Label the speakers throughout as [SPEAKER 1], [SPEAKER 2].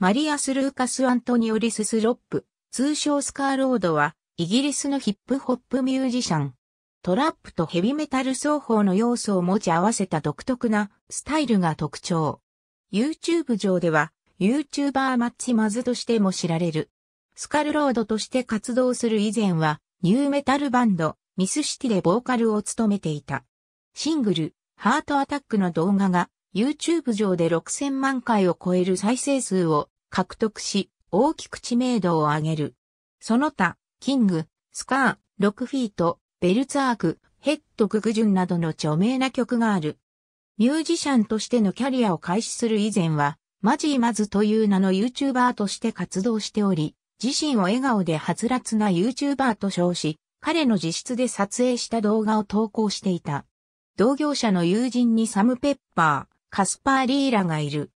[SPEAKER 1] マリアス・ルーカス・アントニオリス・スロップ、通称スカーロードは、イギリスのヒップホップミュージシャン。トラップとヘビメタル双方の要素を持ち合わせた独特なスタイルが特徴。YouTube 上では、YouTuber マッチマズとしても知られる。スカルロードとして活動する以前は、ニューメタルバンド、ミスシティでボーカルを務めていた。シングル、ハートアタックの動画が YouTube 上で6000万回を超える再生数を獲得し、大きく知名度を上げる。その他、キング、スカー、ロックフィート、ベルツアーク、ヘッドググジュンなどの著名な曲がある。ミュージシャンとしてのキャリアを開始する以前は、マジーマズという名の YouTuber として活動しており、自身を笑顔で発達な YouTuber と称し、彼の自室で撮影した動画を投稿していた。同業者の友人にサム・ペッパー、カスパー・リーラがいる。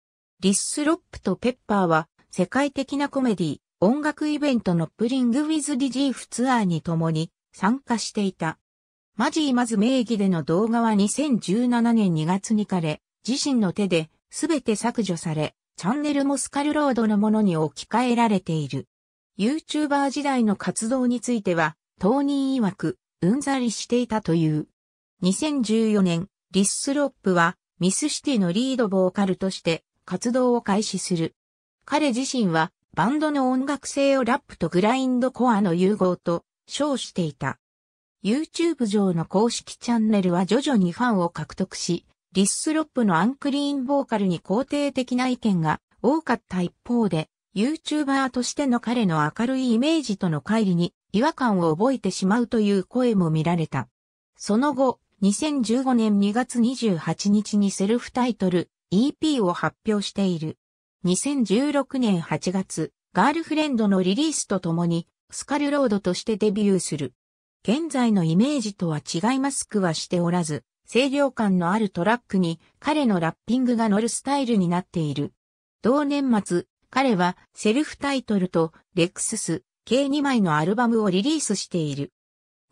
[SPEAKER 1] リッスロップとペッパーは世界的なコメディ、音楽イベントのプリング・ウィズ・ディジーフツアーに共に参加していた。マジーマズ名義での動画は2017年2月に枯れ、自身の手で全て削除され、チャンネルもスカルロードのものに置き換えられている。YouTuber 時代の活動については、当人曰く、うんざりしていたという。2014年、リッスロップはミスシティのリードボーカルとして活動を開始する。彼自身はバンドの音楽性をラップとグラインドコアの融合と称していた。YouTube 上の公式チャンネルは徐々にファンを獲得し、リッスロップのアンクリーンボーカルに肯定的な意見が多かった一方で、YouTuber としての彼の明るいイメージとの乖離に違和感を覚えてしまうという声も見られた。その後、2015年2月28日にセルフタイトル EP を発表している。2016年8月、ガールフレンドのリリースとともに、スカルロードとしてデビューする。現在のイメージとは違いマスクはしておらず、清涼感のあるトラックに彼のラッピングが乗るスタイルになっている。同年末、彼はセルフタイトルとレクスス計2枚のアルバムをリリースしている。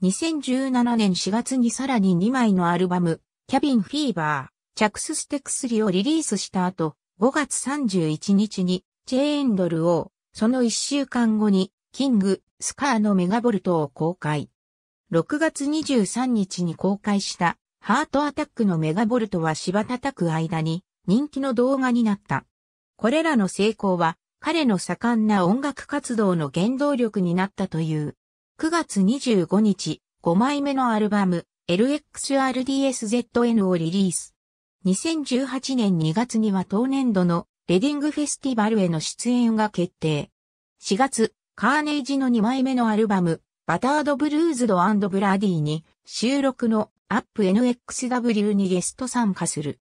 [SPEAKER 1] 2017年4月にさらに2枚のアルバム、キャビンフィーバー、チャクスステクスリをリリースした後、5月31日に、チェーンドルを、その1週間後に、キング、スカーのメガボルトを公開。6月23日に公開した、ハートアタックのメガボルトは芝叩く間に、人気の動画になった。これらの成功は、彼の盛んな音楽活動の原動力になったという。9月25日、5枚目のアルバム、LXRDSZN をリリース。2018年2月には当年度のレディングフェスティバルへの出演が決定。4月、カーネイジの2枚目のアルバム、バタードブルーズドブラディに収録のアップ NXW にゲスト参加する。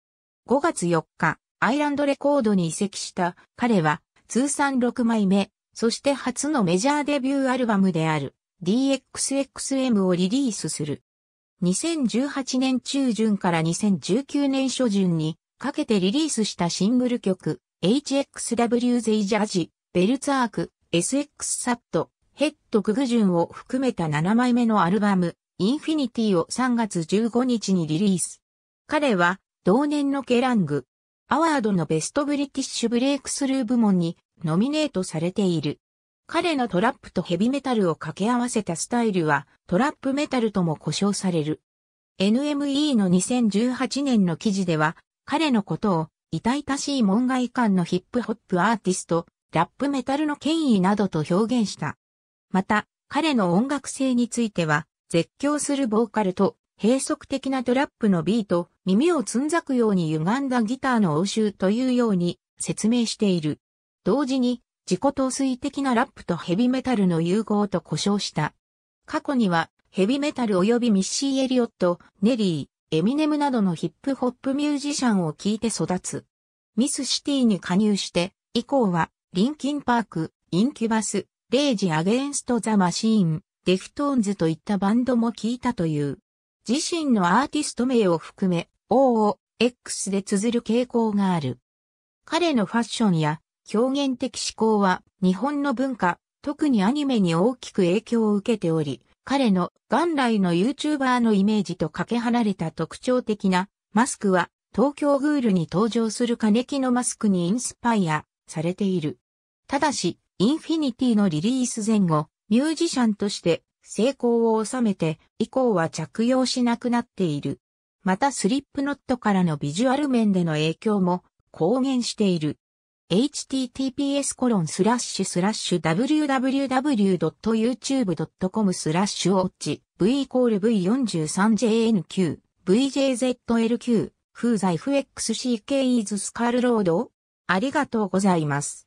[SPEAKER 1] 5月4日、アイランドレコードに移籍した彼は通算6枚目、そして初のメジャーデビューアルバムである。DXXM をリリースする。2018年中旬から2019年初旬にかけてリリースしたシングル曲 HXW ゼイジャジ、ベルツァーク、SX サット、ヘッドググジュンを含めた7枚目のアルバム、インフィニティを3月15日にリリース。彼は、同年のケラング、アワードのベストブリティッシュブレイクスルー部門にノミネートされている。彼のトラップとヘビメタルを掛け合わせたスタイルはトラップメタルとも呼称される。NME の2018年の記事では彼のことを痛々しい門外観のヒップホップアーティスト、ラップメタルの権威などと表現した。また、彼の音楽性については、絶叫するボーカルと閉塞的なトラップのビート、耳をつんざくように歪んだギターの応酬というように説明している。同時に自己陶酔的なラップとヘビメタルの融合と呼称した。過去には、ヘビメタル及びミッシー・エリオット、ネリー、エミネムなどのヒップホップミュージシャンを聴いて育つ。ミスシティに加入して、以降は、リンキンパーク、インキュバス、レイジ・アゲンスト・ザ・マシーン、デフトーンズといったバンドも聴いたという。自身のアーティスト名を含め、O o X で綴る傾向がある。彼のファッションや表現的思考は日本の文化、特にアニメに大きく影響を受けており、彼の元来の YouTuber のイメージとかけ離れた特徴的なマスクは東京グールに登場する金木のマスクにインスパイアされている。ただし、インフィニティのリリース前後、ミュージシャンとして成功を収めて以降は着用しなくなっている。またスリップノットからのビジュアル面での影響も公言している。https コロンスラッシュスラッシュ www.youtube.com スラッシュウォッチ v イコール v43jnq vjzlq 風財 fxck イズスカールロードありがとうございます。